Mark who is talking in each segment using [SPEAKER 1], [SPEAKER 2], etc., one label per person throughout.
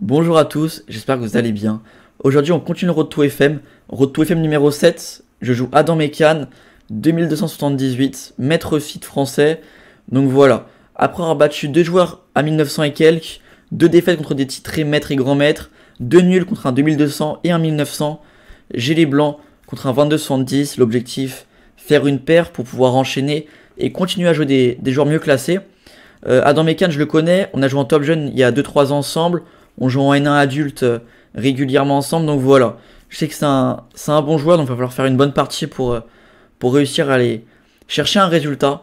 [SPEAKER 1] Bonjour à tous, j'espère que vous allez bien. Aujourd'hui, on continue le Road to FM. Road to FM numéro 7. Je joue Adam Mekan, 2278, maître site français. Donc voilà. Après avoir battu deux joueurs à 1900 et quelques, deux défaites contre des titrés maîtres et grands maîtres, deux nuls contre un 2200 et un 1900, j'ai les blancs contre un 2270. L'objectif, faire une paire pour pouvoir enchaîner et continuer à jouer des, joueurs mieux classés. Euh, Adam Mekan, je le connais. On a joué en top jeune il y a 2-3 ans ensemble on joue en N1 adulte euh, régulièrement ensemble. Donc voilà, je sais que c'est un, bon joueur, donc il va falloir faire une bonne partie pour, euh, pour réussir à aller chercher un résultat.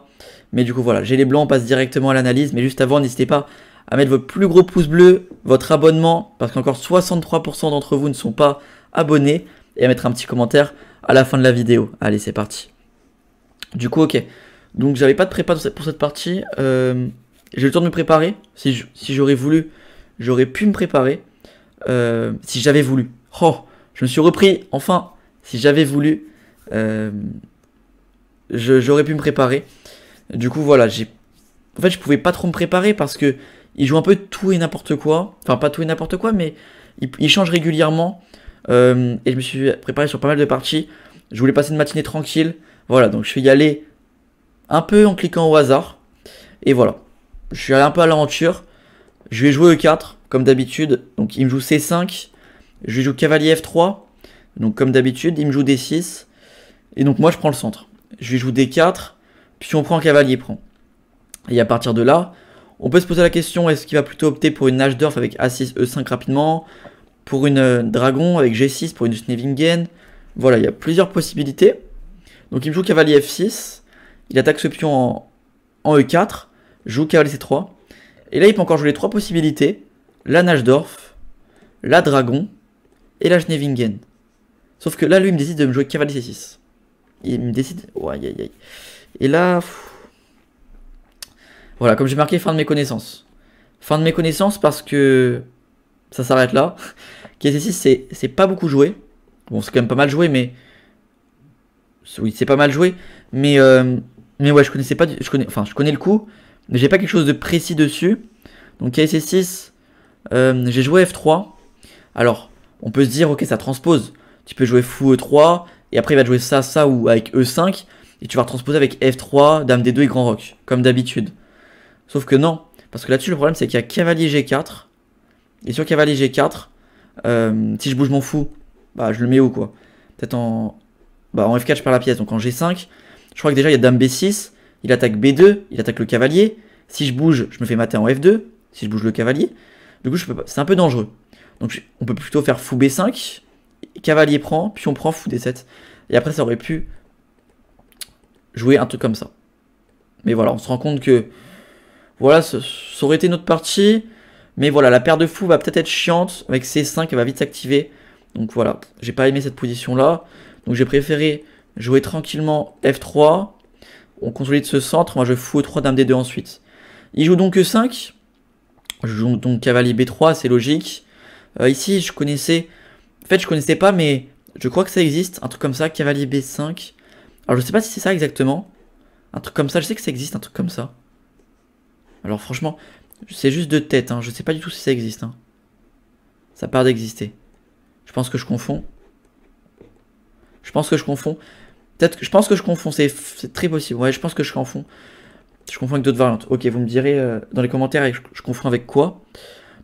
[SPEAKER 1] Mais du coup voilà, j'ai les blancs, on passe directement à l'analyse. Mais juste avant, n'hésitez pas à mettre votre plus gros pouce bleu, votre abonnement, parce qu'encore 63% d'entre vous ne sont pas abonnés, et à mettre un petit commentaire à la fin de la vidéo. Allez, c'est parti. Du coup, ok. Donc j'avais pas de prépa pour cette partie. Euh, j'ai le temps de me préparer. Si j'aurais voulu, j'aurais pu me préparer euh, si j'avais voulu. Oh, je me suis repris, enfin, si j'avais voulu, euh, j'aurais pu me préparer. Du coup, voilà, En fait, je pouvais pas trop me préparer parce que il joue un peu tout et n'importe quoi. Enfin, pas tout et n'importe quoi, mais il, change régulièrement. Euh, et je me suis préparé sur pas mal de parties. Je voulais passer une matinée tranquille. Voilà, donc je suis allé un peu en cliquant au hasard. Et voilà. Je suis allé un peu à l'aventure. Je vais jouer E4, comme d'habitude. Donc il me joue C5. Je lui joue cavalier F3. Donc comme d'habitude, il me joue D6. Et donc moi je prends le centre. Je lui joue D4. Puis on prend cavalier prend. Et à partir de là, on peut se poser la question, est-ce qu'il va plutôt opter pour une Nashdorf avec A6, E5 rapidement Pour une euh, dragon avec G6, pour une Snevingen Voilà, il y a plusieurs possibilités. Donc il me joue cavalier F6. Il attaque ce pion en, en E4. Joue cavalier C3. Et là, il peut encore jouer les trois possibilités la Nashdorf, la Dragon et la Schneewingen. Sauf que là, lui, il me décide de me jouer cavalier c6. Il me décide. Oh, aïe, aïe, Et là. Voilà, comme j'ai marqué, fin de mes connaissances. Fin de mes connaissances parce que. Ça s'arrête là. c 6 c'est pas beaucoup joué. Bon, c'est quand même pas mal joué, mais. Oui, c'est pas mal joué. Mais. Euh, mais ouais, je connaissais pas. Je connais... Enfin, je connais le coup. Mais j'ai pas quelque chose de précis dessus. Donc KC6, euh, j'ai joué F3. Alors, on peut se dire, ok, ça transpose. Tu peux jouer fou E3, et après il va jouer ça, ça, ou avec E5, et tu vas transposer avec F3, Dame D2 et Grand Roc, comme d'habitude. Sauf que non, parce que là-dessus, le problème, c'est qu'il y a Cavalier G4, et sur Cavalier G4, euh, si je bouge mon fou, bah je le mets où, quoi Peut-être en... Bah, en F4, je perds la pièce, donc en G5, je crois que déjà, il y a Dame B6, il attaque B2, il attaque le cavalier. Si je bouge, je me fais mater en F2. Si je bouge le cavalier, du coup, je C'est un peu dangereux. Donc, on peut plutôt faire fou B5, cavalier prend, puis on prend fou D7. Et après, ça aurait pu jouer un truc comme ça. Mais voilà, on se rend compte que voilà, ça aurait été notre partie. Mais voilà, la paire de fou va peut-être être chiante. Avec C5, elle va vite s'activer. Donc voilà, j'ai pas aimé cette position-là. Donc j'ai préféré jouer tranquillement F3, on consolide ce centre, moi je fous 3 dame des deux ensuite. Il joue donc e 5. Je joue donc cavalier B3, c'est logique. Euh, ici, je connaissais... En fait, je connaissais pas, mais je crois que ça existe. Un truc comme ça, cavalier B5. Alors, je sais pas si c'est ça exactement. Un truc comme ça, je sais que ça existe, un truc comme ça. Alors, franchement, c'est juste de tête. Hein. Je sais pas du tout si ça existe. Hein. Ça part d'exister. Je pense que je confonds. Je pense que je confonds je pense que je confonds, c'est très possible. Ouais, je pense que je confonds. Je confonds avec d'autres variantes. Ok, vous me direz euh, dans les commentaires, je, je, confonds avec quoi.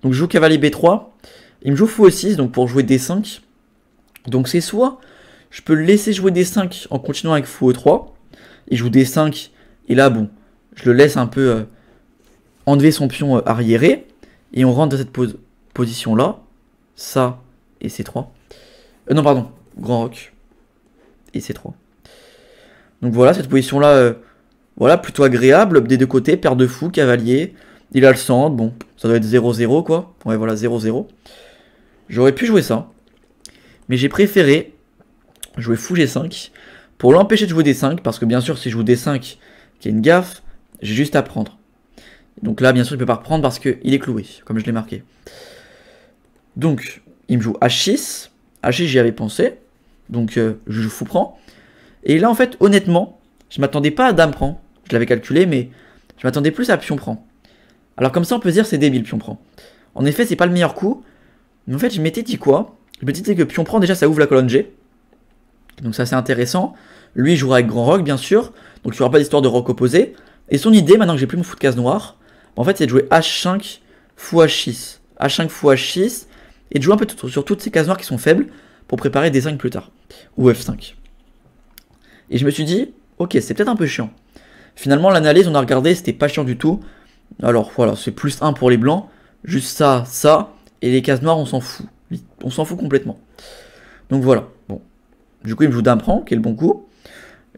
[SPEAKER 1] Donc je joue cavalier B3. Il me joue fou 6 donc pour jouer D5. Donc c'est soit je peux le laisser jouer D5 en continuant avec fou 3 e Il joue D5. Et là, bon, je le laisse un peu euh, enlever son pion euh, arriéré. Et on rentre dans cette position-là. Ça et C3. non, pardon. Grand Rock. Et C3. Donc voilà, cette position-là, euh, voilà, plutôt agréable des deux côtés, paire de fou cavalier. Il a le centre, bon, ça doit être 0-0 quoi. Ouais, voilà, 0-0. J'aurais pu jouer ça. Mais j'ai préféré jouer fou G5 pour l'empêcher de jouer D5, parce que bien sûr, si je joue D5, qui est une gaffe, j'ai juste à prendre. Donc là, bien sûr, il ne peut pas reprendre parce qu'il est cloué, comme je l'ai marqué. Donc, il me joue H6. H6, j'y avais pensé. Donc, euh, je joue fou prend. Et là, en fait, honnêtement, je m'attendais pas à dame prend. Je l'avais calculé, mais je m'attendais plus à pion prend. Alors comme ça, on peut dire c'est débile pion prend. En effet, c'est pas le meilleur coup. Mais en fait, je m'étais dit quoi Je m'étais dit que pion prend, déjà, ça ouvre la colonne G. Donc ça, c'est intéressant. Lui, il jouera avec grand Rock bien sûr. Donc il n'y aura pas d'histoire de Rock opposé. Et son idée, maintenant que j'ai plus mon fou de case noire, en fait, c'est de jouer H5 x H6. H5 x H6. Et de jouer un peu sur toutes ces cases noires qui sont faibles pour préparer D5 plus tard. Ou F5. Et je me suis dit, ok, c'est peut-être un peu chiant. Finalement, l'analyse, on a regardé, c'était pas chiant du tout. Alors voilà, c'est plus 1 pour les blancs, juste ça, ça, et les cases noires, on s'en fout. On s'en fout complètement. Donc voilà, bon. Du coup, il me joue dame prend, qui est le bon coup.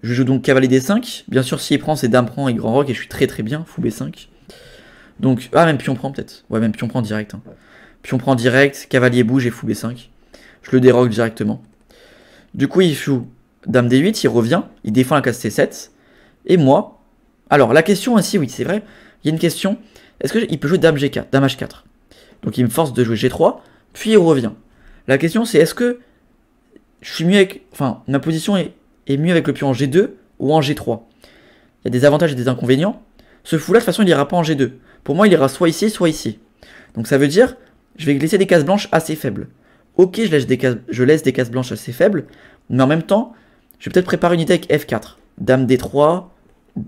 [SPEAKER 1] Je joue donc cavalier d5. Bien sûr, s'il prend, c'est dame prend et grand roc, et je suis très très bien, fou b5. Donc, ah, même pion prend peut-être. Ouais, même pion prend direct. Hein. Pion prend direct, cavalier bouge et fou b5. Je le déroque directement. Du coup, il joue Dame D8, il revient, il défend la case C7. Et moi, alors la question ainsi, oui, c'est vrai, il y a une question. Est-ce qu'il peut jouer Dame G4, Dame H4 Donc il me force de jouer G3, puis il revient. La question c'est est-ce que je suis mieux avec. Enfin, ma position est, mieux avec le pion en G2 ou en G3 Il y a des avantages et des inconvénients. Ce fou-là, de toute façon, il ira pas en G2. Pour moi, il ira soit ici, soit ici. Donc ça veut dire, je vais laisser des cases blanches assez faibles. Ok, je laisse des cases, je laisse des cases blanches assez faibles, mais en même temps, je vais peut-être préparer une idée avec F4. Dame D3,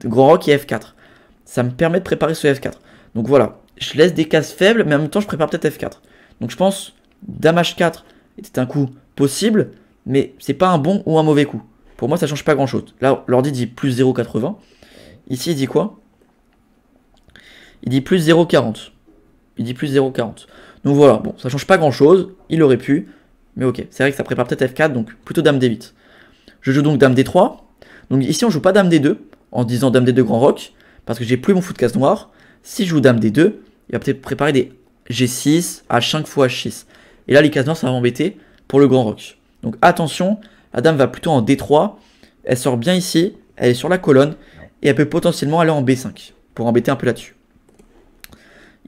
[SPEAKER 1] grand Rock et F4. Ça me permet de préparer ce F4. Donc voilà, je laisse des cases faibles, mais en même temps, je prépare peut-être F4. Donc je pense, Dame H4 était un coup possible, mais c'est pas un bon ou un mauvais coup. Pour moi, ça change pas grand-chose. Là, l'ordi dit plus 0,80. Ici, il dit quoi Il dit plus 0,40. Il dit plus 0,40. Donc voilà, bon, ça change pas grand-chose. Il aurait pu, mais ok. C'est vrai que ça prépare peut-être F4, donc plutôt Dame D8. Je joue donc Dame D3. Donc ici, on joue pas Dame D2, en disant Dame D2 Grand Roc, parce que j'ai plus mon fou de case noire. Si je joue Dame D2, il va peut-être préparer des G6, H5 fois H6. Et là, les cases noires, ça va m'embêter pour le Grand Roc. Donc attention, la Dame va plutôt en D3. Elle sort bien ici, elle est sur la colonne, et elle peut potentiellement aller en B5, pour embêter un peu là-dessus.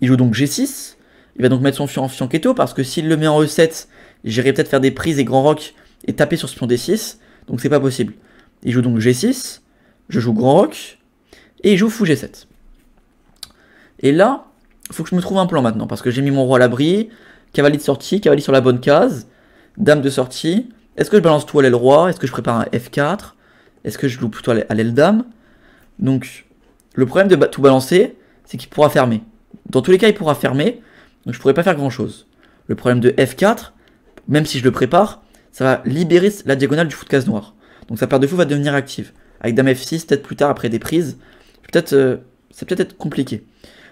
[SPEAKER 1] Il joue donc G6. Il va donc mettre son fion en fianchetto parce que s'il le met en E7, j'irai peut-être faire des prises et grand Rock et taper sur ce pion D6. Donc c'est pas possible. Il joue donc G6, je joue Grand Roc, et il joue Fou G7. Et là, faut que je me trouve un plan maintenant, parce que j'ai mis mon roi à l'abri, cavalier de sortie, cavalier sur la bonne case, dame de sortie. Est-ce que je balance tout à l'aile roi Est-ce que je prépare un F4 Est-ce que je loupe plutôt à l'aile dame Donc, le problème de tout balancer, c'est qu'il pourra fermer. Dans tous les cas, il pourra fermer, donc je pourrais pas faire grand chose. Le problème de F4, même si je le prépare, ça va libérer la diagonale du fou de case noire. Donc sa paire de fou va devenir active. Avec Dame F6, peut-être plus tard après des prises, peut-être, euh, ça peut-être être compliqué.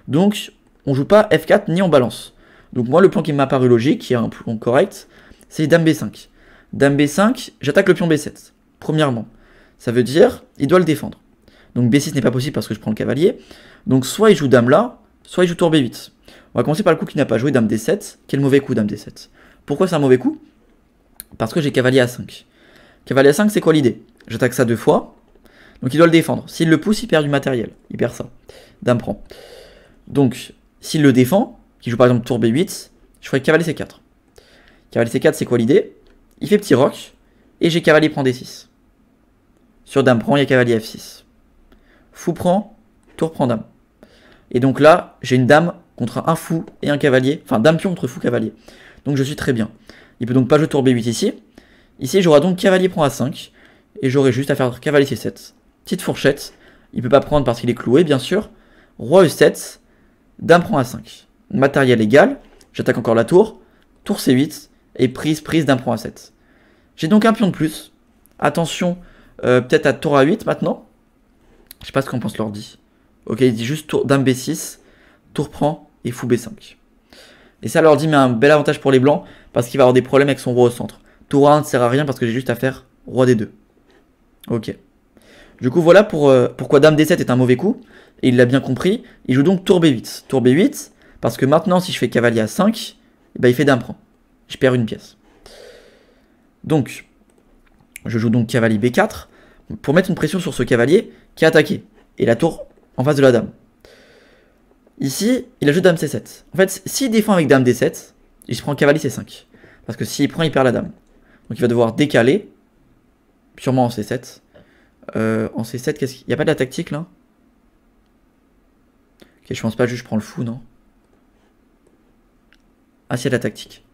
[SPEAKER 1] Donc on joue pas F4 ni on balance. Donc moi le plan qui m'a paru logique, qui est un plan correct, c'est Dame B5. Dame B5, j'attaque le pion B7. Premièrement, ça veut dire il doit le défendre. Donc B6 n'est pas possible parce que je prends le cavalier. Donc soit il joue Dame là, soit il joue Tour B8. On va commencer par le coup qui n'a pas joué Dame D7. Quel mauvais coup Dame D7 Pourquoi c'est un mauvais coup parce que j'ai cavalier à 5. Cavalier à 5, c'est quoi l'idée J'attaque ça deux fois. Donc il doit le défendre. S'il le pousse, il perd du matériel. Il perd ça. Dame prend. Donc, s'il le défend, qui joue par exemple tour B8, je ferai cavalier C4. Cavalier C4, c'est quoi l'idée Il fait petit rock. et j'ai cavalier prend D6. Sur dame prend, il y a cavalier F6. Fou prend, tour prend dame. Et donc là, j'ai une dame contre un fou et un cavalier. Enfin, dame pion contre fou cavalier. Donc je suis très bien. Il peut donc pas jouer tour B8 ici. Ici, j'aurai donc cavalier prend A5, et j'aurai juste à faire cavalier C7. Petite fourchette, il peut pas prendre parce qu'il est cloué, bien sûr. Roi E7, dame prend A5. Matériel égal, j'attaque encore la tour, tour C8, et prise, prise, dame prend A7. J'ai donc un pion de plus. Attention, euh, peut-être à tour A8 maintenant. Je sais pas ce qu'on pense l'ordi. Ok, il dit juste tour, dame B6, tour prend et fou B5. Et ça, l'ordi met un bel avantage pour les blancs, parce qu'il va avoir des problèmes avec son roi au centre. Tour 1 ne sert à rien parce que j'ai juste à faire roi d2. Ok. Du coup, voilà pour, euh, pourquoi dame d7 est un mauvais coup. Et il l'a bien compris. Il joue donc tour b8. Tour b8, parce que maintenant, si je fais cavalier à 5, eh ben, il fait dame prend. Je perds une pièce. Donc, je joue donc cavalier b4 pour mettre une pression sur ce cavalier qui est attaqué. Et la tour en face de la dame. Ici, il a joué dame c7. En fait, s'il défend avec dame d7, il se prend cavalier, c 5. Parce que s'il prend, il perd la dame. Donc il va devoir décaler. Sûrement en C7. Euh, en C7, qu'est-ce qu'il n'y a pas de la tactique là Ok, je pense pas, juste je prends le fou, non Ah, c'est la tactique.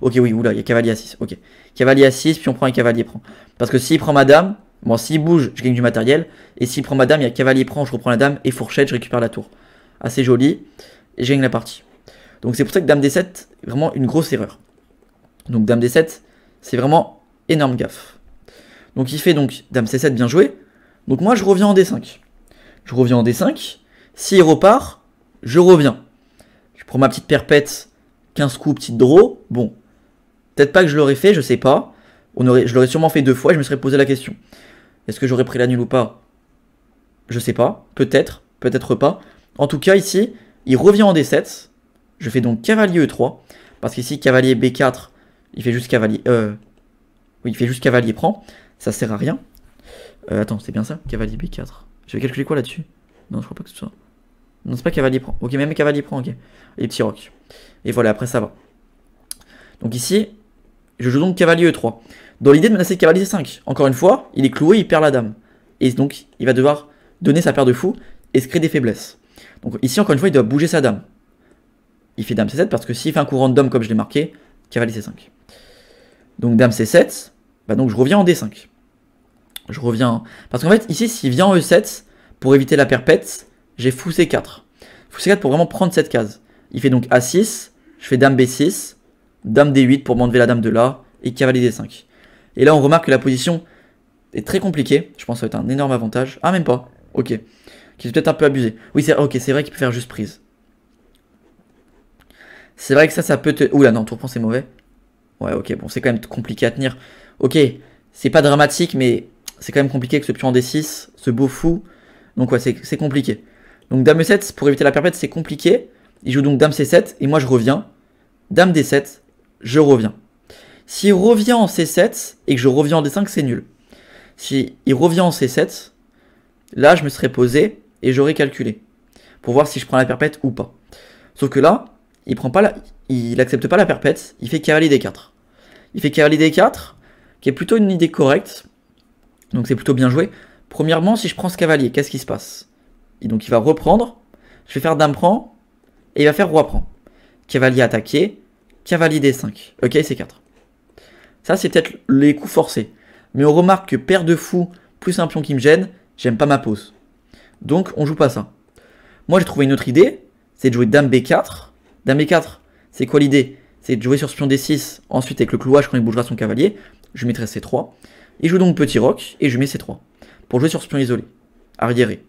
[SPEAKER 1] ok, oui, oula, il y a cavalier à 6. Ok. Cavalier à 6, puis on prend un cavalier prend. Parce que s'il prend ma dame, bon, s'il bouge, je gagne du matériel. Et s'il prend ma dame, il y a cavalier prend, je reprends la dame. Et fourchette, je récupère la tour. Assez joli. Et je gagne la partie. Donc c'est pour ça que Dame D7 vraiment une grosse erreur. Donc Dame D7, c'est vraiment énorme gaffe. Donc il fait donc Dame C7 bien joué. Donc moi je reviens en D5. Je reviens en D5. S'il repart, je reviens. Je prends ma petite perpète, 15 coups, petite draw. Bon, peut-être pas que je l'aurais fait, je sais pas. On aurait, je l'aurais sûrement fait deux fois et je me serais posé la question. Est-ce que j'aurais pris la nulle ou pas Je sais pas. Peut-être, peut-être pas. En tout cas, ici, il revient en D7. Je fais donc cavalier E3, parce qu'ici, cavalier B4, il fait juste cavalier... Euh, oui, il fait juste cavalier prend, ça sert à rien. Euh, attends, c'est bien ça Cavalier B4. J'avais calculé quoi là-dessus Non, je crois pas que ce soit... Non, c'est pas cavalier prend. Ok, même cavalier prend, ok. Et petit roc. Et voilà, après ça va. Donc ici, je joue donc cavalier E3. Dans l'idée de menacer cavalier C5. Encore une fois, il est cloué, il perd la dame. Et donc, il va devoir donner sa paire de fous et se créer des faiblesses. Donc ici, encore une fois, il doit bouger sa dame il fait dame c7 parce que s'il fait un coup random comme je l'ai marqué, cavalier c5. Donc dame c7, bah donc je reviens en d5. Je reviens. Parce qu'en fait, ici, s'il vient en e7, pour éviter la perpète, j'ai fou c4. Fou c4 pour vraiment prendre cette case. Il fait donc a6, je fais dame b6, dame d8 pour m'enlever la dame de là, et cavalier d5. Et là, on remarque que la position est très compliquée. Je pense que ça va être un énorme avantage. Ah, même pas. Ok. Qui est peut-être un peu abusé. Oui, c'est ok, c'est vrai qu'il peut faire juste prise. C'est vrai que ça, ça peut te. Oula, non, tour c'est mauvais. Ouais, ok, bon, c'est quand même compliqué à tenir. Ok, c'est pas dramatique, mais c'est quand même compliqué avec ce pion en D6, ce beau fou. Donc, ouais, c'est compliqué. Donc, dame E7, pour éviter la perpète, c'est compliqué. Il joue donc dame C7, et moi je reviens. Dame D7, je reviens. S'il revient en C7 et que je reviens en D5, c'est nul. Si il revient en C7, là je me serais posé et j'aurais calculé pour voir si je prends la perpète ou pas. Sauf que là, il prend pas la, il accepte pas la perpète, il fait cavalier D4. Il fait cavalier D4, qui est plutôt une idée correcte, donc c'est plutôt bien joué. Premièrement, si je prends ce cavalier, qu'est-ce qui se passe et Donc il va reprendre, je vais faire dame prend, et il va faire roi prend. Cavalier attaqué, cavalier D5, ok c'est 4 Ça c'est peut-être les coups forcés, mais on remarque que paire de fou, plus un pion qui me gêne, j'aime pas ma pose. Donc on joue pas ça. Moi j'ai trouvé une autre idée, c'est de jouer dame B4, Dame E4, c'est quoi l'idée C'est de jouer sur pion D6, ensuite avec le clouage quand il bougera son cavalier, je mettrai C3. Il joue donc petit Rock et je mets C3. Pour jouer sur pion isolé, arriéré.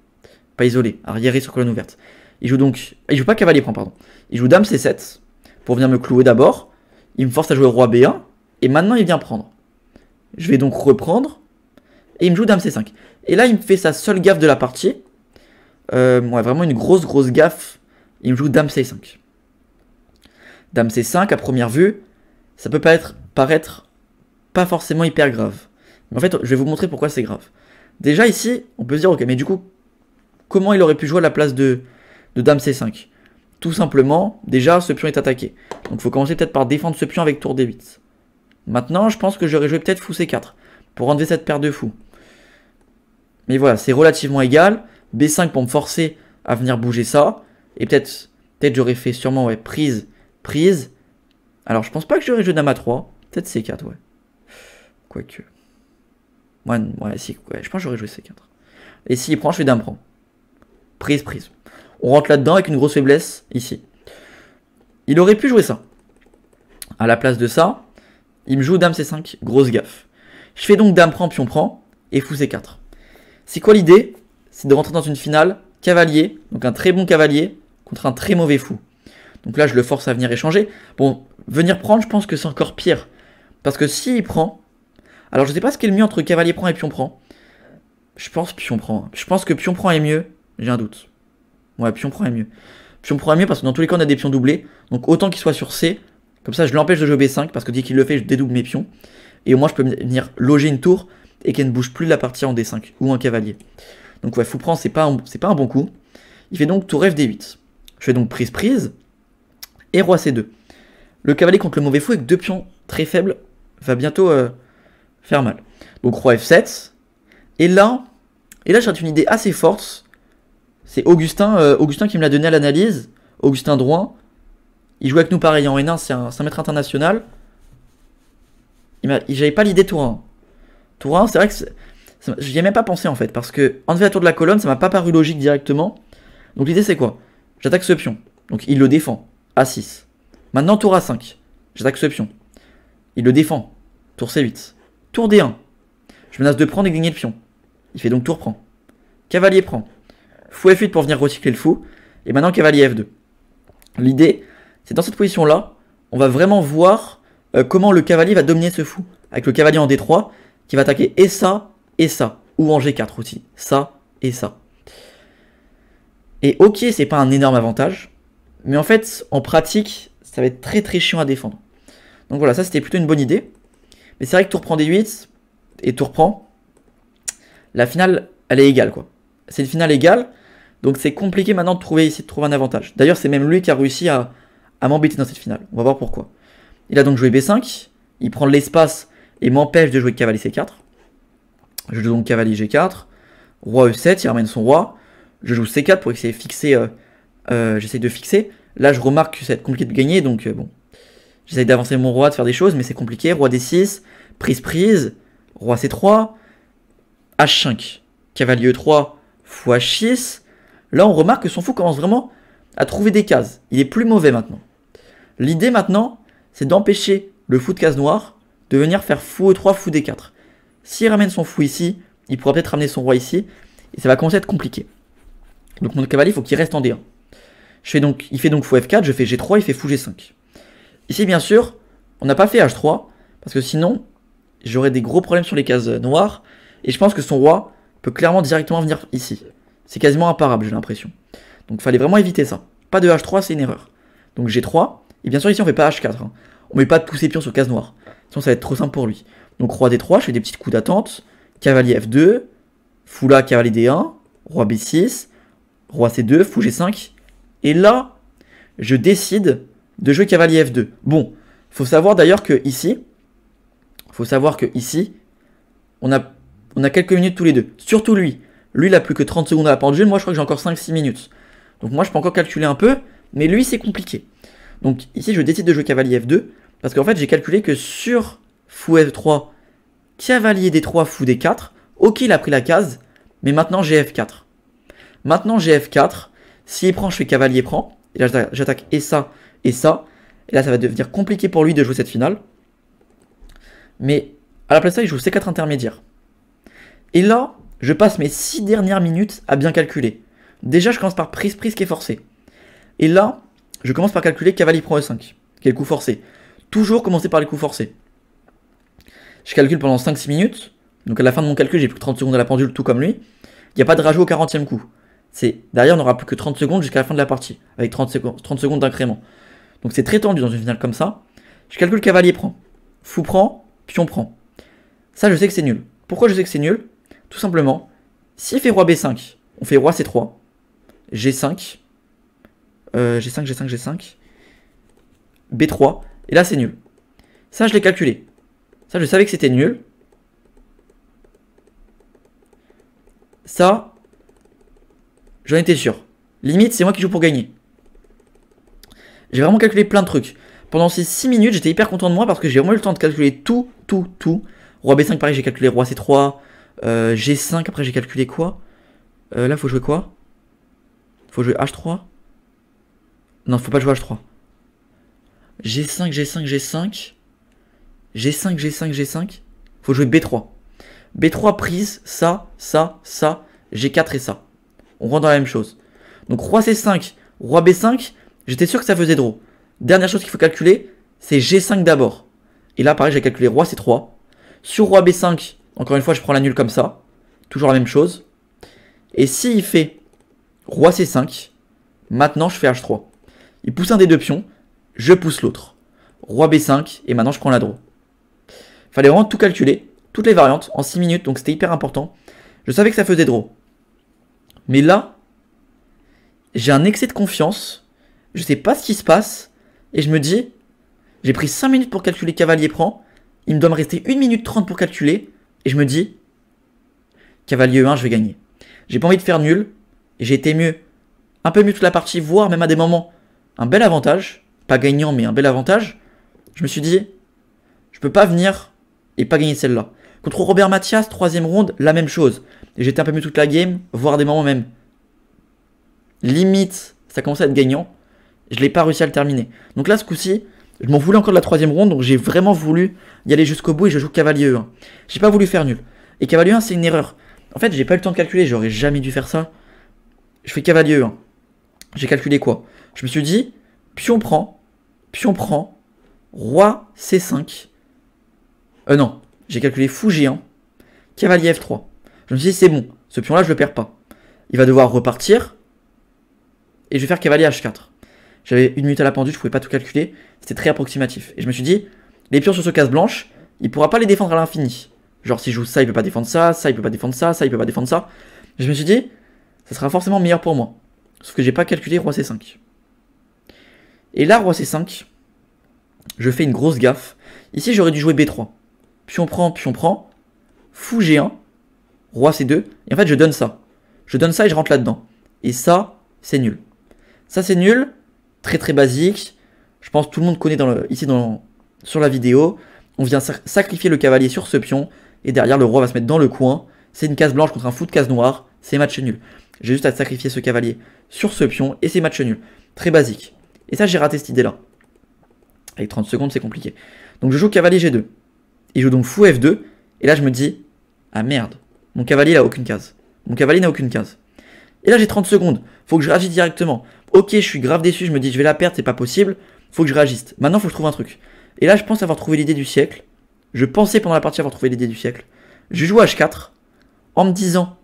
[SPEAKER 1] Pas isolé, arriéré sur colonne ouverte. Il joue donc. Il joue pas cavalier prend, pardon. Il joue dame C7 pour venir me clouer d'abord. Il me force à jouer roi B1 et maintenant il vient prendre. Je vais donc reprendre et il me joue dame C5. Et là, il me fait sa seule gaffe de la partie. Euh, ouais, vraiment une grosse, grosse gaffe. Il me joue dame C5. Dame C5, à première vue, ça peut pas être paraître pas forcément hyper grave. Mais en fait, je vais vous montrer pourquoi c'est grave. Déjà ici, on peut se dire, ok, mais du coup, comment il aurait pu jouer à la place de, Dame C5 Tout simplement, déjà, ce pion est attaqué. Donc il faut commencer peut-être par défendre ce pion avec tour D8. Maintenant, je pense que j'aurais joué peut-être fou C4 pour enlever cette paire de fous. Mais voilà, c'est relativement égal. B5 pour me forcer à venir bouger ça. Et peut-être, peut-être j'aurais fait sûrement ouais, prise prise. Alors, je pense pas que j'aurais joué Dame à 3. Peut-être C4, ouais. Quoique. Ouais, si, je pense que j'aurais joué C4. Et s'il prend, je fais Dame prend. Prise, prise. On rentre là-dedans avec une grosse faiblesse, ici. Il aurait pu jouer ça. À la place de ça, il me joue Dame C5, grosse gaffe. Je fais donc Dame prend, Pion prend, et Fou C4. C'est quoi l'idée C'est de rentrer dans une finale, cavalier, donc un très bon cavalier, contre un très mauvais fou. Donc là, je le force à venir échanger. Bon, venir prendre, je pense que c'est encore pire. Parce que s'il prend, alors je sais pas ce qui est le mieux entre cavalier prend et pion prend. Je pense pion prend. Je pense que pion prend est mieux. J'ai un doute. Ouais, pion prend est mieux. Pion prend est mieux parce que dans tous les cas, on a des pions doublés. Donc autant qu'il soit sur C. Comme ça, je l'empêche de jouer B5 parce que dès qu'il le fait, je dédouble mes pions. Et au moins, je peux venir loger une tour et qu'elle ne bouge plus de la partie en D5 ou en cavalier. Donc ouais, fou prend, c'est pas, pas un bon coup. Il fait donc tour F D8. Je fais donc prise-prise et roi c2. Le cavalier contre le mauvais fou avec deux pions très faibles va bientôt euh, faire mal. Donc roi f7. Et là, et là, j'ai une idée assez forte. C'est Augustin, euh, Augustin qui me l'a donné à l'analyse. Augustin Drouin. Il joue avec nous pareil en N1, c'est un, maître international. J'avais pas l'idée tour 1. Tour 1, c'est vrai que je n'y ai même pas pensé en fait, parce que enlever la tour de la colonne, ça m'a pas paru logique directement. Donc l'idée c'est quoi J'attaque ce pion, donc il le défend. A6. Maintenant, tour A5. J'attaque ce pion. Il le défend. Tour C8. Tour D1. Je menace de prendre et gagner le pion. Il fait donc tour prend. Cavalier prend. Fou F8 pour venir recycler le fou. Et maintenant cavalier F2. L'idée, c'est dans cette position-là, on va vraiment voir euh, comment le cavalier va dominer ce fou. Avec le cavalier en D3 qui va attaquer et ça et ça. Ou en G4 aussi. Ça et ça. Et ok, c'est pas un énorme avantage. Mais en fait, en pratique, ça va être très très chiant à défendre. Donc voilà, ça c'était plutôt une bonne idée. Mais c'est vrai que tour prend des 8 et tour prend. La finale, elle est égale quoi. C'est une finale égale. Donc c'est compliqué maintenant de trouver ici de trouver un avantage. D'ailleurs, c'est même lui qui a réussi à, m'embêter dans cette finale. On va voir pourquoi. Il a donc joué B5. Il prend l'espace et m'empêche de jouer cavalier C4. Je joue donc cavalier G4. Roi E7, il ramène son roi. Je joue C4 pour essayer de fixer. Euh, euh, j'essaie de fixer. Là, je remarque que ça va être compliqué de gagner, donc euh, bon. J'essaye d'avancer mon roi, de faire des choses, mais c'est compliqué. Roi d6, prise prise, roi c3, h5, cavalier e3, x 6. Là, on remarque que son fou commence vraiment à trouver des cases. Il est plus mauvais maintenant. L'idée maintenant, c'est d'empêcher le fou de case noire de venir faire fou e3, fou d4. S'il ramène son fou ici, il pourra peut-être ramener son roi ici, et ça va commencer à être compliqué. Donc mon cavalier, il faut qu'il reste en D1 il fait donc fou F4, je fais G3, il fait fou G5. Ici, bien sûr, on n'a pas fait H3, parce que sinon, j'aurais des gros problèmes sur les cases noires, et je pense que son roi peut clairement directement venir ici. C'est quasiment imparable, j'ai l'impression. Donc fallait vraiment éviter ça. Pas de H3, c'est une erreur. Donc G3, et bien sûr ici on fait pas H4. Hein. On ne met pas tous ses pions sur case noire. Sinon ça va être trop simple pour lui. Donc roi D3, je fais des petits coups d'attente. Cavalier F2, Foula, cavalier D1, roi B6, roi C2, fou G5, et là, je décide de jouer cavalier F2. Bon, faut savoir d'ailleurs que ici, faut savoir que ici, on a, on a quelques minutes tous les deux. Surtout lui. Lui, il a plus que 30 secondes à la pendule. Moi, je crois que j'ai encore 5-6 minutes. Donc moi, je peux encore calculer un peu. Mais lui, c'est compliqué. Donc ici, je décide de jouer cavalier F2. Parce qu'en fait, j'ai calculé que sur fou F3, cavalier D3, fou D4, ok, il a pris la case. Mais maintenant, j'ai F4. Maintenant, j'ai F4. S'il prend, je fais cavalier prend. Et là, j'attaque et ça, et ça. Et là, ça va devenir compliqué pour lui de jouer cette finale. Mais à la place ça, il joue C4 intermédiaire. Et là, je passe mes 6 dernières minutes à bien calculer. Déjà, je commence par prise, prise qui est forcée. Et là, je commence par calculer cavalier prend E5, qui est le coup forcé. Toujours commencer par les coups forcés. Je calcule pendant 5-6 minutes. Donc à la fin de mon calcul, j'ai plus que 30 secondes à la pendule, tout comme lui. Il n'y a pas de rajout au 40e coup c'est derrière, on n'aura plus que 30 secondes jusqu'à la fin de la partie, avec 30 secondes, 30 secondes d'incrément. Donc c'est très tendu dans une finale comme ça. Je calcule cavalier prend, fou prend, pion prend. Ça, je sais que c'est nul. Pourquoi je sais que c'est nul Tout simplement, si fait roi b5, on fait roi c3, g5, g5, g5, g5, b3, et là c'est nul. Ça, je l'ai calculé. Ça, je savais que c'était nul. Ça, J'en étais sûr. Limite, c'est moi qui joue pour gagner. J'ai vraiment calculé plein de trucs. Pendant ces 6 minutes, j'étais hyper content de moi parce que j'ai vraiment eu le temps de calculer tout, tout, tout. Roi B5, pareil, j'ai calculé Roi C3, euh, G5, après j'ai calculé quoi euh, Là, faut jouer quoi Faut jouer H3 Non, faut pas jouer H3. G5, G5, G5. G5, G5, G5. Faut jouer B3. B3 prise, ça, ça, ça, G4 et ça on rentre dans la même chose. Donc roi c5, roi b5, j'étais sûr que ça faisait draw. Dernière chose qu'il faut calculer, c'est g5 d'abord. Et là, pareil, j'ai calculé roi c3. Sur roi b5, encore une fois, je prends la nulle comme ça. Toujours la même chose. Et s'il fait roi c5, maintenant je fais h3. Il pousse un des deux pions, je pousse l'autre. Roi b5, et maintenant je prends la draw. Fallait vraiment tout calculer, toutes les variantes, en 6 minutes, donc c'était hyper important. Je savais que ça faisait draw. Mais là, j'ai un excès de confiance, je ne sais pas ce qui se passe, et je me dis, j'ai pris 5 minutes pour calculer cavalier prend, il me doit me rester 1 minute 30 pour calculer, et je me dis, cavalier 1, je vais gagner. J'ai pas envie de faire nul, et j'ai été mieux, un peu mieux toute la partie, voire même à des moments, un bel avantage, pas gagnant mais un bel avantage, je me suis dit, je peux pas venir et pas gagner celle-là. Contre Robert Mathias, troisième ronde, la même chose et j'étais un peu mieux toute la game, voire des moments même limite, ça commençait à être gagnant. Je l'ai pas réussi à le terminer. Donc là, ce coup-ci, je m'en voulais encore de la troisième ronde, donc j'ai vraiment voulu y aller jusqu'au bout et je joue cavalier 1 J'ai pas voulu faire nul. Et cavalier 1, c'est une erreur. En fait, j'ai pas eu le temps de calculer, j'aurais jamais dû faire ça. Je fais cavalier 1 J'ai calculé quoi Je me suis dit, pion prend, pion prend, roi C5. Euh non, j'ai calculé fou géant cavalier F3. Je me suis dit, c'est bon, ce pion-là, je le perds pas. Il va devoir repartir. Et je vais faire cavalier H4. J'avais une minute à la pendule, je pouvais pas tout calculer. C'était très approximatif. Et je me suis dit, les pions sur ce casse blanche, il pourra pas les défendre à l'infini. Genre, si je joue ça, il peut pas défendre ça, ça, il peut pas défendre ça, ça, il peut pas défendre ça. Je me suis dit, ça sera forcément meilleur pour moi. Sauf que j'ai pas calculé roi c5. Et là, roi c5, je fais une grosse gaffe. Ici, j'aurais dû jouer b3. Pion prend, pion prend. Fou g1 roi c2, et en fait je donne ça. Je donne ça et je rentre là-dedans. Et ça, c'est nul. Ça c'est nul, très très basique. Je pense que tout le monde connaît ici dans, sur la vidéo. On vient sacrifier le cavalier sur ce pion, et derrière le roi va se mettre dans le coin. C'est une case blanche contre un fou de case noire, c'est match nul. J'ai juste à sacrifier ce cavalier sur ce pion, et c'est match nul. Très basique. Et ça j'ai raté cette idée-là. Avec 30 secondes, c'est compliqué. Donc je joue cavalier G2. Il joue donc fou F2. Et là, je me dis, ah merde, mon cavalier n'a aucune case. Mon cavalier n'a aucune case. Et là, j'ai 30 secondes. Faut que je réagisse directement. Ok, je suis grave déçu, je me dis je vais la perdre, c'est pas possible. Faut que je réagisse. Maintenant, faut que je trouve un truc. Et là, je pense avoir trouvé l'idée du siècle. Je pensais pendant la partie avoir trouvé l'idée du siècle. Je joue H4 en me disant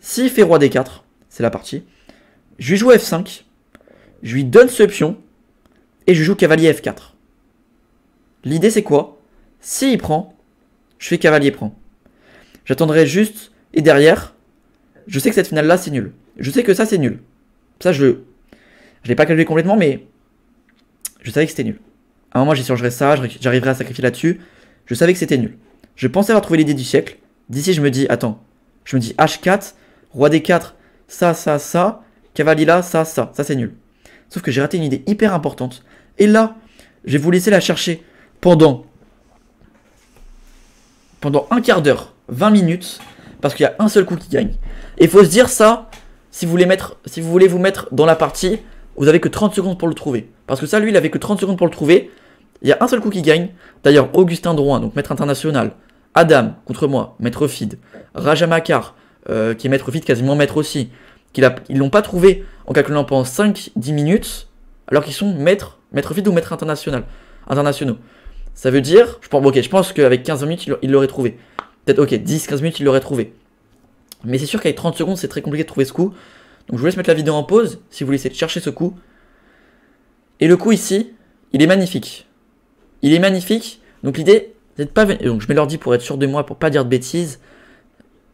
[SPEAKER 1] s'il fait roi D4, c'est la partie. Je lui joue F5. Je lui donne ce pion et je joue cavalier F4. L'idée c'est quoi S'il prend, je fais cavalier prend. J'attendrai juste, et derrière, je sais que cette finale-là, c'est nul. Je sais que ça, c'est nul. Ça, je ne Je l'ai pas calculé complètement, mais je savais que c'était nul. À un moment, j'y changerai ça, j'arriverai à sacrifier là-dessus. Je savais que c'était nul. Je pensais avoir trouvé l'idée du siècle. D'ici, je me dis, attends, je me dis H4, Roi D4, ça, ça, ça, Cavalier ça, ça, ça, c'est nul. Sauf que j'ai raté une idée hyper importante. Et là, je vais vous laisser la chercher pendant. pendant un quart d'heure. 20 minutes parce qu'il y a un seul coup qui gagne. Et il faut se dire ça, si vous, voulez mettre, si vous voulez vous mettre dans la partie, vous avez que 30 secondes pour le trouver. Parce que ça, lui, il avait que 30 secondes pour le trouver. Il y a un seul coup qui gagne. D'ailleurs, Augustin Drouin, donc maître international, Adam contre moi, maître feed, Rajamakar, euh, qui est maître feed, quasiment maître aussi, qu'ils ne l'ont pas trouvé en calculant pendant 5-10 minutes, alors qu'ils sont maîtres, maître feed ou maître international, internationaux. Ça veut dire, je pense, ok, je pense qu'avec 15 minutes, il l'aurait trouvé. Peut-être, ok, 10-15 minutes, il l'aurait trouvé. Mais c'est sûr qu'avec 30 secondes, c'est très compliqué de trouver ce coup. Donc je vous laisse mettre la vidéo en pause si vous voulez essayer de chercher ce coup. Et le coup ici, il est magnifique. Il est magnifique. Donc l'idée, c'est de pas Donc je mets l'ordi pour être sûr de moi, pour pas dire de bêtises.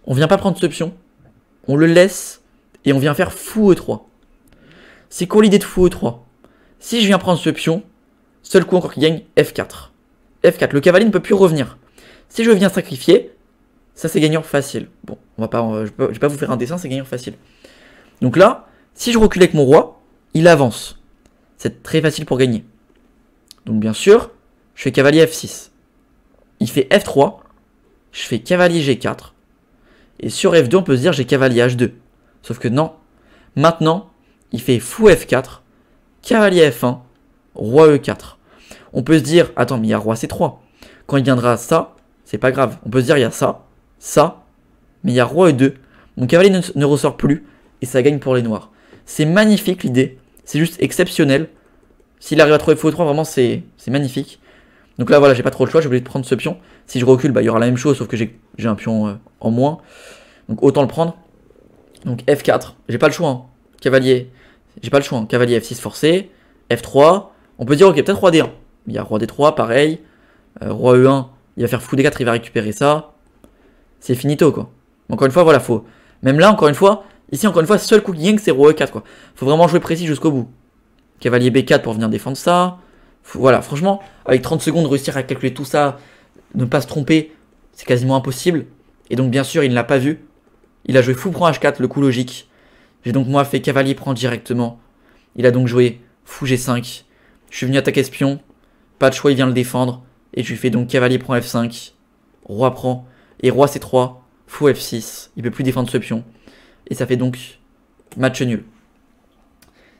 [SPEAKER 1] On vient pas prendre ce pion. On le laisse et on vient faire fou E3. C'est quoi l'idée de fou E3 Si je viens prendre ce pion, seul coup encore qui gagne, F4. F4, le cavalier ne peut plus revenir. Si je viens sacrifier, ça, c'est gagnant facile. Bon, on va pas, euh, je, vais pas vous faire un dessin, c'est gagnant facile. Donc là, si je recule avec mon roi, il avance. C'est très facile pour gagner. Donc bien sûr, je fais cavalier F6. Il fait F3, je fais cavalier G4. Et sur F2, on peut se dire j'ai cavalier H2. Sauf que non. Maintenant, il fait fou F4, cavalier F1, roi E4. On peut se dire, attends, mais il y a roi C3. Quand il viendra ça, c'est pas grave. On peut se dire, il y a ça, ça, mais il y a roi e2. Mon cavalier ne, ressort plus, et ça gagne pour les noirs. C'est magnifique l'idée, c'est juste exceptionnel. S'il arrive à trouver f 3 vraiment c'est magnifique. Donc là voilà, j'ai pas trop le choix, je oublié prendre ce pion. Si je recule, bah il y aura la même chose, sauf que j'ai un pion euh, en moins. Donc autant le prendre. Donc F4, j'ai pas le choix, hein. cavalier. J'ai pas le choix, hein. cavalier F6 forcé, F3. On peut dire ok, peut-être roi D1. Il y a roi D3, pareil. Euh, roi E1, il va faire fou D4, il va récupérer ça c'est finito quoi. Encore une fois, voilà, faut. Même là, encore une fois, ici, encore une fois, seul coup qui gagne, c'est Roi E4 quoi. Faut vraiment jouer précis jusqu'au bout. Cavalier B4 pour venir défendre ça. Voilà, franchement, avec 30 secondes, réussir à calculer tout ça, ne pas se tromper, c'est quasiment impossible. Et donc, bien sûr, il ne l'a pas vu. Il a joué fou prend H4, le coup logique. J'ai donc moi fait cavalier prend directement. Il a donc joué fou G5. Je suis venu attaquer espion. Pas de choix, il vient le défendre. Et je lui fais donc cavalier prend F5. Roi prend. Et roi c3, fou f6, il peut plus défendre ce pion. Et ça fait donc match nul.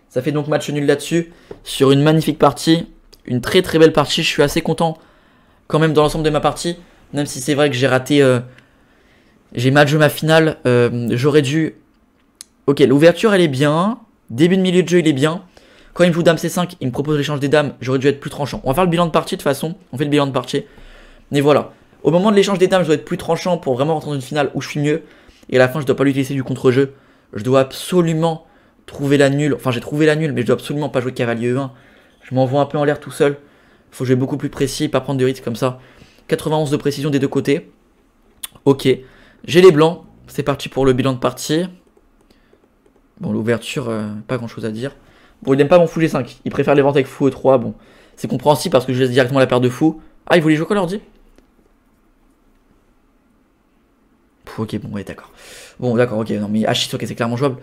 [SPEAKER 1] Ça fait donc match nul là-dessus, sur une magnifique partie, une très très belle partie, je suis assez content quand même dans l'ensemble de ma partie, même si c'est vrai que j'ai raté, euh, j'ai mal joué ma finale, euh, j'aurais dû... Ok, l'ouverture elle est bien, début de milieu de jeu il est bien, quand il me joue dame c5, il me propose l'échange des dames, j'aurais dû être plus tranchant. On va faire le bilan de partie de toute façon, on fait le bilan de partie, mais voilà. Au moment de l'échange des dames, je dois être plus tranchant pour vraiment rentrer dans une finale où je suis mieux. Et à la fin, je ne dois pas lui du contre-jeu. Je dois absolument trouver la nulle. Enfin, j'ai trouvé la nulle, mais je dois absolument pas jouer cavalier E1. Je m'envoie un peu en l'air tout seul. Faut jouer beaucoup plus précis, pas prendre de risques comme ça. 91 de précision des deux côtés. Ok. J'ai les blancs. C'est parti pour le bilan de partie. Bon, l'ouverture, euh, pas grand chose à dire. Bon, il n'aime pas mon fou G5. Il préfère les ventes avec fou E3. Bon, c'est compréhensible parce que je laisse directement la paire de fou. Ah, il voulait jouer quoi l'ordi ok, bon, ouais, d'accord. Bon, d'accord, ok, non, mais H6, ok, c'est clairement jouable.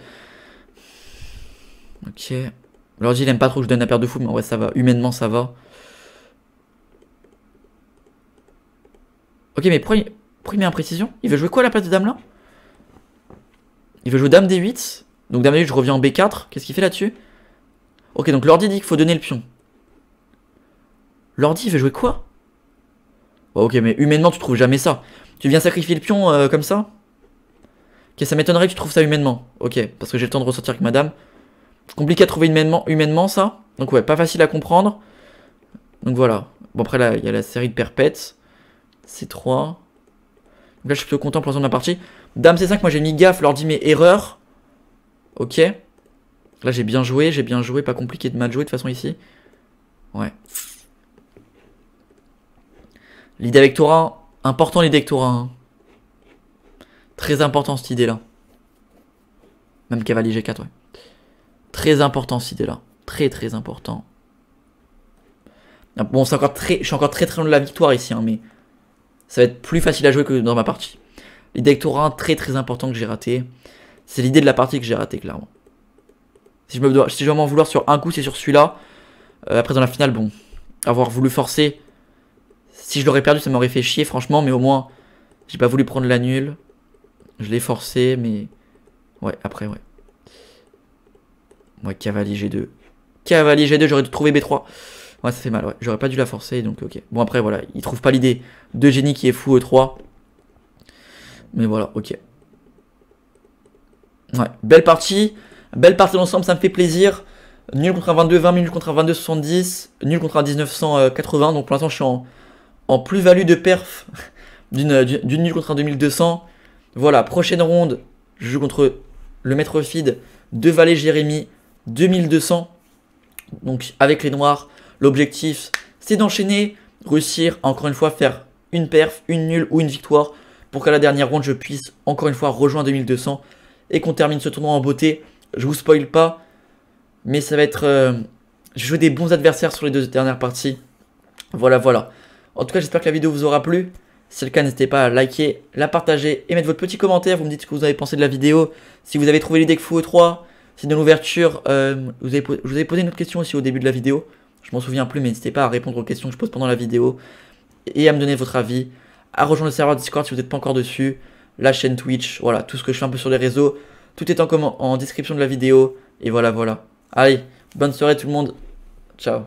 [SPEAKER 1] Ok. L'ordi, il aime pas trop que je donne la paire de fou, mais ouais ça va. Humainement, ça va. Ok, mais première il, il imprécision Il veut jouer quoi à la place de dame là Il veut jouer dame D8. Donc dame D8, je reviens en B4. Qu'est-ce qu'il fait là-dessus Ok, donc l'ordi dit qu'il faut donner le pion. L'ordi, il veut jouer quoi Ok, mais humainement, tu trouves jamais ça. Tu viens sacrifier le pion euh, comme ça Ok, ça m'étonnerait que tu trouves ça humainement. Ok, parce que j'ai le temps de ressortir avec madame. Compliqué à trouver humainement, ça. Donc ouais, pas facile à comprendre. Donc voilà. Bon après là, il y a la série de perpètes. C3. Donc là, je suis plutôt content pour l'instant de la partie. Dame C5, moi j'ai mis gaffe, leur dit mais erreurs. Ok. Là, j'ai bien joué, j'ai bien joué. Pas compliqué de mal jouer de toute façon ici. Ouais. L'idée avec 1. Important les dectorins. Hein. Très important cette idée-là. Même cavalier G4, ouais. Très important cette idée-là. Très très important. Ah, bon, encore très, je suis encore très très loin de la victoire ici, hein, mais ça va être plus facile à jouer que dans ma partie. Les dectorins, très très important que j'ai raté. C'est l'idée de la partie que j'ai raté, clairement. Si je, me dois, je m'en vouloir sur un coup, c'est sur celui-là. Euh, après, dans la finale, bon, avoir voulu forcer si je l'aurais perdu, ça m'aurait fait chier, franchement, mais au moins, j'ai pas voulu prendre la nulle. Je l'ai forcé, mais. Ouais, après, ouais. Ouais, cavalier G2. Cavalier G2, j'aurais dû trouver B3. Ouais, ça fait mal, ouais. J'aurais pas dû la forcer, donc ok. Bon, après, voilà, il trouve pas l'idée de génie qui est fou E3. Mais voilà, ok. Ouais, belle partie. Belle partie l'ensemble, ça me fait plaisir. Nul contre un 22, 20 minutes contre un 22, 70. Nul contre un 1980. Donc pour l'instant, je suis en en plus-value de perf d'une euh, nulle contre un 2200. Voilà, prochaine ronde, je joue contre le maître feed de Valet Jérémy, 2200. Donc avec les noirs, l'objectif c'est d'enchaîner, réussir encore une fois faire une perf, une nulle ou une victoire pour qu'à la dernière ronde je puisse encore une fois rejoindre 2200 et qu'on termine ce tournoi en beauté. Je vous spoil pas, mais ça va être... Euh, je joue des bons adversaires sur les deux dernières parties. Voilà, voilà. En tout cas, j'espère que la vidéo vous aura plu. Si c'est le cas, n'hésitez pas à liker, la partager et mettre votre petit commentaire. Vous me dites ce que vous avez pensé de la vidéo. Si vous avez trouvé l'idée que Fou 3, si dans l'ouverture, euh, je vous avez posé une autre question aussi au début de la vidéo. Je m'en souviens plus, mais n'hésitez pas à répondre aux questions que je pose pendant la vidéo et à me donner votre avis. À rejoindre le serveur Discord si vous n'êtes pas encore dessus. La chaîne Twitch, voilà, tout ce que je fais un peu sur les réseaux. Tout est en, en description de la vidéo. Et voilà, voilà. Allez, bonne soirée tout le monde. Ciao.